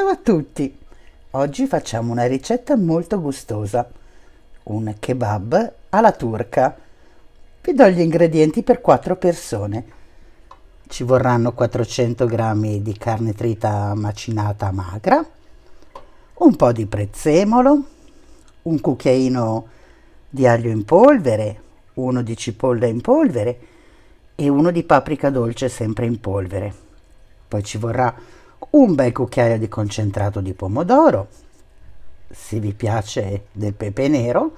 Ciao a tutti! Oggi facciamo una ricetta molto gustosa, un kebab alla turca. Vi do gli ingredienti per 4 persone. Ci vorranno 400 g di carne trita macinata magra, un po' di prezzemolo, un cucchiaino di aglio in polvere, uno di cipolla in polvere e uno di paprika dolce sempre in polvere. Poi ci vorrà un bel cucchiaio di concentrato di pomodoro, se vi piace del pepe nero,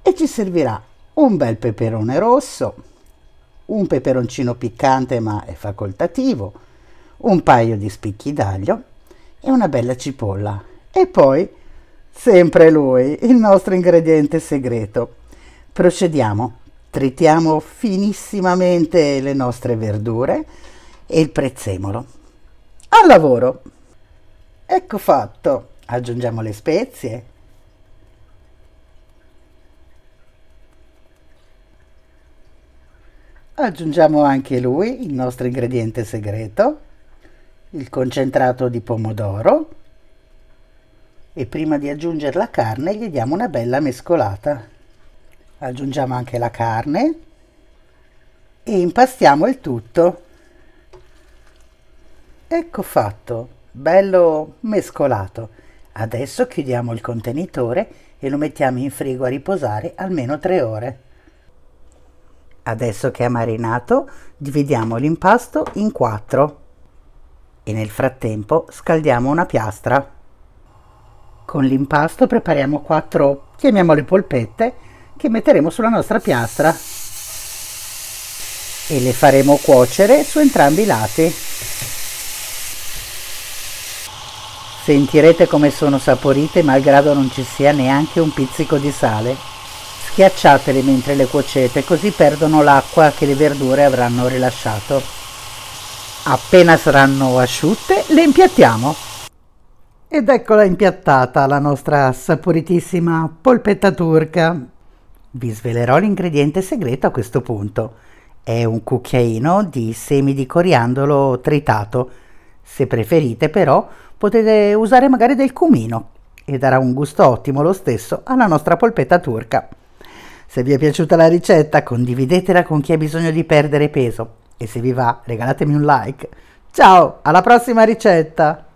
e ci servirà un bel peperone rosso, un peperoncino piccante ma è facoltativo, un paio di spicchi d'aglio e una bella cipolla. E poi, sempre lui, il nostro ingrediente segreto. Procediamo, tritiamo finissimamente le nostre verdure e il prezzemolo al lavoro. Ecco fatto, aggiungiamo le spezie. Aggiungiamo anche lui, il nostro ingrediente segreto, il concentrato di pomodoro e prima di aggiungere la carne gli diamo una bella mescolata. Aggiungiamo anche la carne e impastiamo il tutto Ecco fatto, bello mescolato. Adesso chiudiamo il contenitore e lo mettiamo in frigo a riposare almeno tre ore. Adesso che è marinato, dividiamo l'impasto in quattro. e nel frattempo scaldiamo una piastra. Con l'impasto prepariamo quattro, chiamiamole polpette, che metteremo sulla nostra piastra e le faremo cuocere su entrambi i lati. Sentirete come sono saporite malgrado non ci sia neanche un pizzico di sale. Schiacciatele mentre le cuocete così perdono l'acqua che le verdure avranno rilasciato. Appena saranno asciutte le impiattiamo. Ed eccola impiattata la nostra saporitissima polpetta turca. Vi svelerò l'ingrediente segreto a questo punto. È un cucchiaino di semi di coriandolo tritato se preferite però potete usare magari del cumino e darà un gusto ottimo lo stesso alla nostra polpetta turca. Se vi è piaciuta la ricetta condividetela con chi ha bisogno di perdere peso e se vi va regalatemi un like. Ciao, alla prossima ricetta!